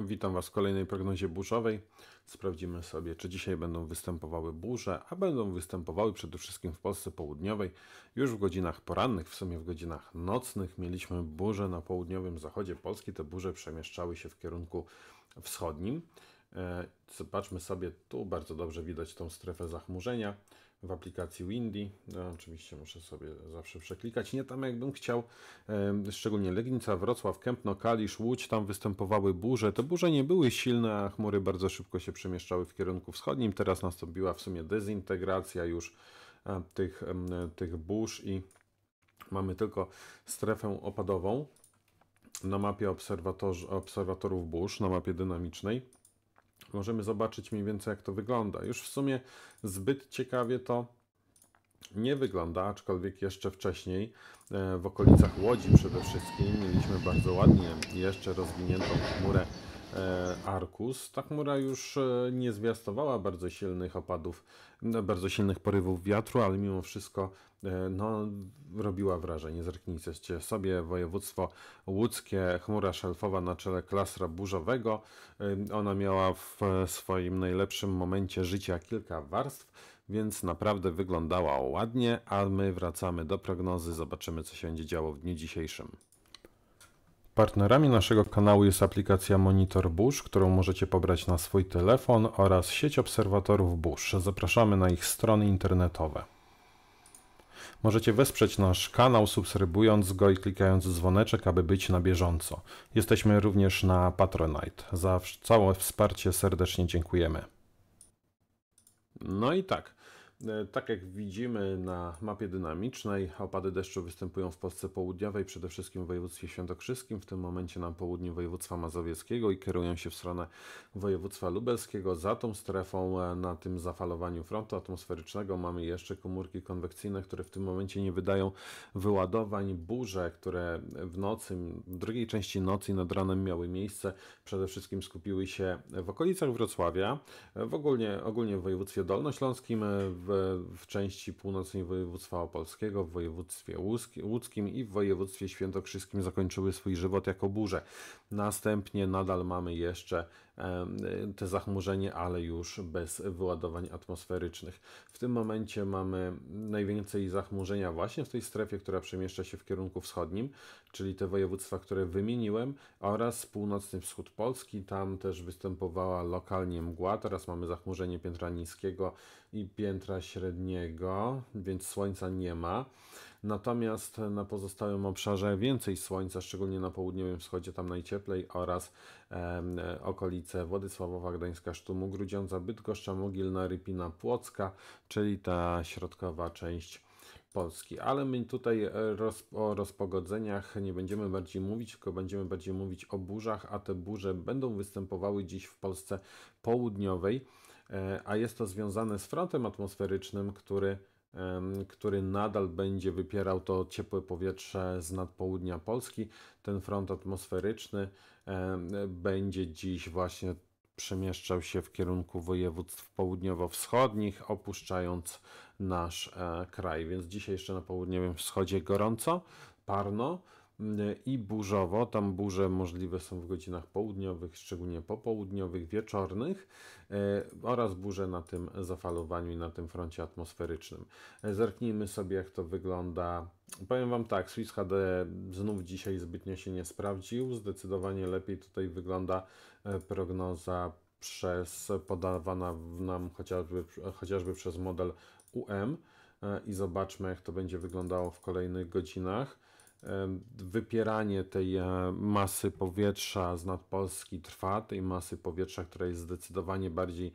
Witam Was w kolejnej prognozie burzowej. Sprawdzimy sobie, czy dzisiaj będą występowały burze, a będą występowały przede wszystkim w Polsce południowej. Już w godzinach porannych, w sumie w godzinach nocnych, mieliśmy burze na południowym zachodzie Polski. Te burze przemieszczały się w kierunku wschodnim. E, zobaczmy sobie, tu bardzo dobrze widać tą strefę zachmurzenia w aplikacji Windy. No, oczywiście muszę sobie zawsze przeklikać, nie tam jakbym chciał. E, szczególnie Legnica, Wrocław, Kępno, Kalisz, Łódź, tam występowały burze. Te burze nie były silne, a chmury bardzo szybko się przemieszczały w kierunku wschodnim. Teraz nastąpiła w sumie dezintegracja już e, tych, tych burz i mamy tylko strefę opadową na mapie obserwatorów burz, na mapie dynamicznej możemy zobaczyć mniej więcej, jak to wygląda. Już w sumie zbyt ciekawie to nie wygląda, aczkolwiek jeszcze wcześniej e, w okolicach Łodzi przede wszystkim mieliśmy bardzo ładnie jeszcze rozwiniętą chmurę E, Arkus. Ta chmura już e, nie zwiastowała bardzo silnych opadów, bardzo silnych porywów wiatru, ale mimo wszystko e, no, robiła wrażenie. Zerknijcie sobie województwo łódzkie, chmura szelfowa na czele klasra burzowego. Ona miała w swoim najlepszym momencie życia kilka warstw, więc naprawdę wyglądała ładnie, a my wracamy do prognozy, zobaczymy co się będzie działo w dniu dzisiejszym. Partnerami naszego kanału jest aplikacja Monitor Bush, którą możecie pobrać na swój telefon oraz sieć obserwatorów Bush. Zapraszamy na ich strony internetowe. Możecie wesprzeć nasz kanał subskrybując go i klikając dzwoneczek, aby być na bieżąco. Jesteśmy również na Patronite. Za całe wsparcie serdecznie dziękujemy. No i tak. E, tak jak widzimy na mapie dynamicznej, opady deszczu występują w Polsce południowej, przede wszystkim w województwie świętokrzyskim, w tym momencie na południu województwa mazowieckiego i kierują się w stronę województwa lubelskiego. Za tą strefą, e, na tym zafalowaniu frontu atmosferycznego mamy jeszcze komórki konwekcyjne, które w tym momencie nie wydają wyładowań. Burze, które w nocy, w drugiej części nocy nad ranem miały miejsce, przede wszystkim skupiły się w okolicach Wrocławia, e, w ogólnie, ogólnie w województwie dolnośląskim, w w części północnej województwa opolskiego, w województwie łódzkim i w województwie świętokrzyskim zakończyły swój żywot jako burze. Następnie nadal mamy jeszcze te zachmurzenie, ale już bez wyładowań atmosferycznych. W tym momencie mamy najwięcej zachmurzenia właśnie w tej strefie, która przemieszcza się w kierunku wschodnim, czyli te województwa, które wymieniłem, oraz północny wschód Polski. Tam też występowała lokalnie mgła. Teraz mamy zachmurzenie piętra niskiego i piętra Średniego, więc słońca nie ma. Natomiast na pozostałym obszarze więcej słońca, szczególnie na południowym wschodzie, tam najcieplej oraz e, okolice Władysławowa, Gdańska, Sztumu, Grudziądza, Bydgoszcza, Mogilna, Rypina, Płocka, czyli ta środkowa część Polski. Ale my tutaj e, roz, o rozpogodzeniach nie będziemy bardziej mówić, tylko będziemy bardziej mówić o burzach, a te burze będą występowały dziś w Polsce południowej. E, a jest to związane z frontem atmosferycznym, który, który nadal będzie wypierał to ciepłe powietrze z nadpołudnia Polski. Ten front atmosferyczny będzie dziś właśnie przemieszczał się w kierunku województw południowo-wschodnich, opuszczając nasz e, kraj. Więc dzisiaj jeszcze na południowym wschodzie gorąco, parno, Y, i burzowo. Tam burze możliwe są w godzinach południowych, szczególnie popołudniowych, wieczornych y, oraz burze na tym zafalowaniu i na tym froncie atmosferycznym. Y, zerknijmy sobie, jak to wygląda. Powiem Wam tak, Swiss HD znów dzisiaj zbytnio się nie sprawdził. Zdecydowanie lepiej tutaj wygląda prognoza przez podawana nam chociażby, chociażby przez model UM i zobaczmy, jak to będzie wyglądało w kolejnych godzinach wypieranie tej e, masy powietrza z nadpolski trwa, tej masy powietrza, która jest zdecydowanie bardziej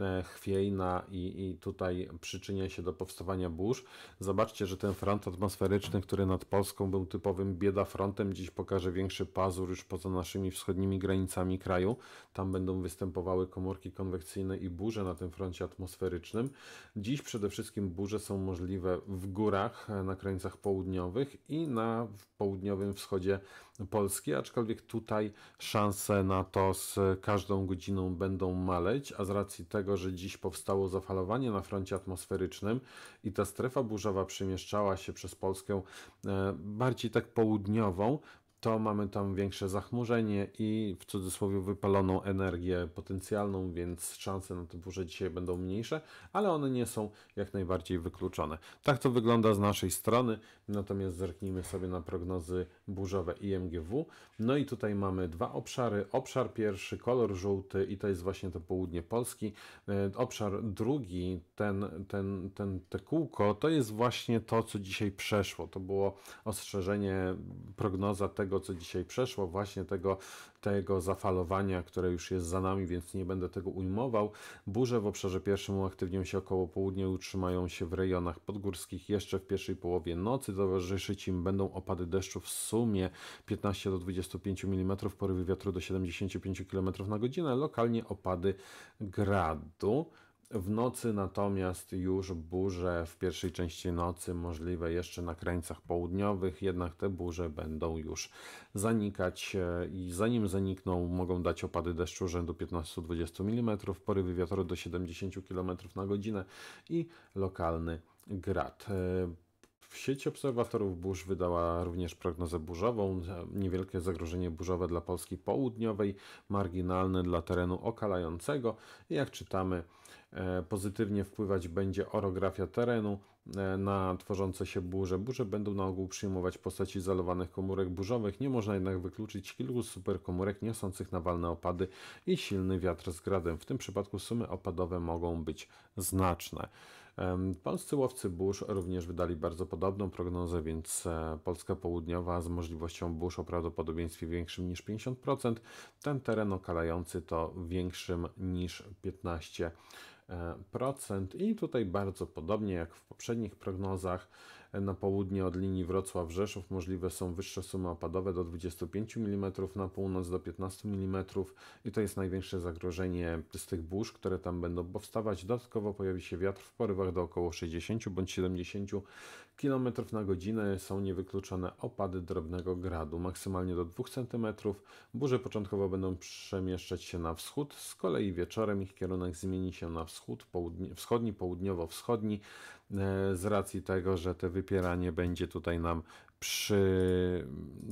E, chwiejna i, i tutaj przyczynia się do powstawania burz. Zobaczcie, że ten front atmosferyczny, który nad Polską był typowym bieda frontem, dziś pokaże większy pazur już poza naszymi wschodnimi granicami kraju. Tam będą występowały komórki konwekcyjne i burze na tym froncie atmosferycznym. Dziś przede wszystkim burze są możliwe w górach, e, na krańcach południowych i na południowym wschodzie Polski, aczkolwiek tutaj szanse na to z każdą godziną będą maleć, a z racji tego, tego, że dziś powstało zafalowanie na froncie atmosferycznym i ta strefa burzowa przemieszczała się przez Polskę e, bardziej tak południową, to mamy tam większe zachmurzenie i w cudzysłowie wypaloną energię potencjalną, więc szanse na to burze dzisiaj będą mniejsze, ale one nie są jak najbardziej wykluczone. Tak to wygląda z naszej strony, natomiast zerknijmy sobie na prognozy burzowe IMGW. No i tutaj mamy dwa obszary. Obszar pierwszy, kolor żółty i to jest właśnie to południe Polski. E, obszar drugi, ten, ten, ten, te kółko, to jest właśnie to, co dzisiaj przeszło. To było ostrzeżenie, prognoza tego, tego, co dzisiaj przeszło, właśnie tego, tego zafalowania, które już jest za nami, więc nie będę tego ujmował. Burze w obszarze pierwszym uaktywnią się około południa, utrzymają się w rejonach podgórskich jeszcze w pierwszej połowie nocy. Towarzyszyć im będą opady deszczu w sumie 15 do 25 mm, porywy wiatru do 75 km na godzinę, lokalnie opady gradu. W nocy natomiast już burze w pierwszej części nocy możliwe jeszcze na krańcach południowych, jednak te burze będą już zanikać e, i zanim zanikną mogą dać opady deszczu rzędu 15-20 mm, porywy wiatru do 70 km na godzinę i lokalny grad. E, Sieć obserwatorów burz wydała również prognozę burzową. Niewielkie zagrożenie burzowe dla Polski południowej, marginalne dla terenu okalającego. Jak czytamy, E, pozytywnie wpływać będzie orografia terenu e, na tworzące się burze. Burze będą na ogół przyjmować postaci zalowanych komórek burzowych. Nie można jednak wykluczyć kilku superkomórek niosących nawalne opady i silny wiatr z gradem. W tym przypadku sumy opadowe mogą być znaczne. Polscy łowcy burz również wydali bardzo podobną prognozę, więc e, Polska Południowa z możliwością burz o prawdopodobieństwie większym niż 50%, ten teren okalający to większym niż 15% i tutaj bardzo podobnie jak w poprzednich prognozach na południe od linii Wrocław-Rzeszów możliwe są wyższe sumy opadowe do 25 mm, na północ do 15 mm i to jest największe zagrożenie z tych burz, które tam będą powstawać. Dodatkowo pojawi się wiatr w porywach do około 60 bądź 70 km na godzinę. Są niewykluczone opady drobnego gradu, maksymalnie do 2 cm. Burze początkowo będą przemieszczać się na wschód, z kolei wieczorem ich kierunek zmieni się na wschód, wschodni, południowo-wschodni, E, z racji tego, że te wypieranie będzie tutaj nam przy,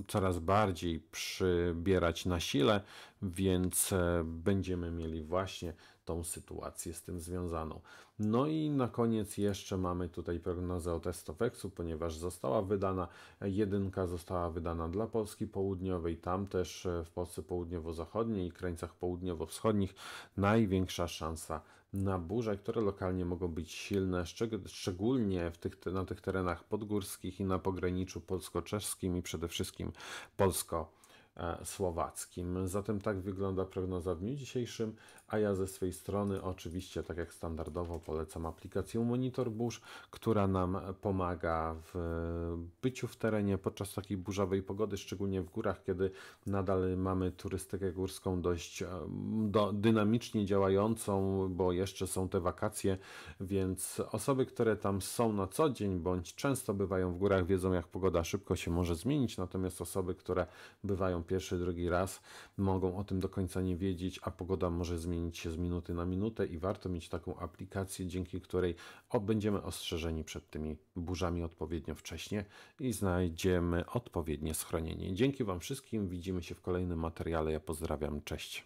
coraz bardziej przybierać na sile, więc e, będziemy mieli właśnie tą sytuację z tym związaną. No i na koniec jeszcze mamy tutaj prognozę o Testofexu, ponieważ została wydana, jedynka została wydana dla Polski Południowej, tam też e, w Polsce Południowo-Zachodniej i krańcach południowo-wschodnich największa szansa na burze, które lokalnie mogą być silne, szczególnie w tych, na tych terenach podgórskich i na pograniczu polsko-czeskim i przede wszystkim polsko E, słowackim. Zatem tak wygląda prognoza w dniu dzisiejszym, a ja ze swojej strony oczywiście, tak jak standardowo, polecam aplikację Monitor Burz, która nam pomaga w e, byciu w terenie podczas takiej burzowej pogody, szczególnie w górach, kiedy nadal mamy turystykę górską dość e, do, dynamicznie działającą, bo jeszcze są te wakacje, więc osoby, które tam są na co dzień bądź często bywają w górach, wiedzą jak pogoda szybko się może zmienić, natomiast osoby, które bywają pierwszy, drugi raz, mogą o tym do końca nie wiedzieć, a pogoda może zmienić się z minuty na minutę i warto mieć taką aplikację, dzięki której będziemy ostrzeżeni przed tymi burzami odpowiednio wcześnie i znajdziemy odpowiednie schronienie. Dzięki Wam wszystkim, widzimy się w kolejnym materiale. Ja pozdrawiam, cześć.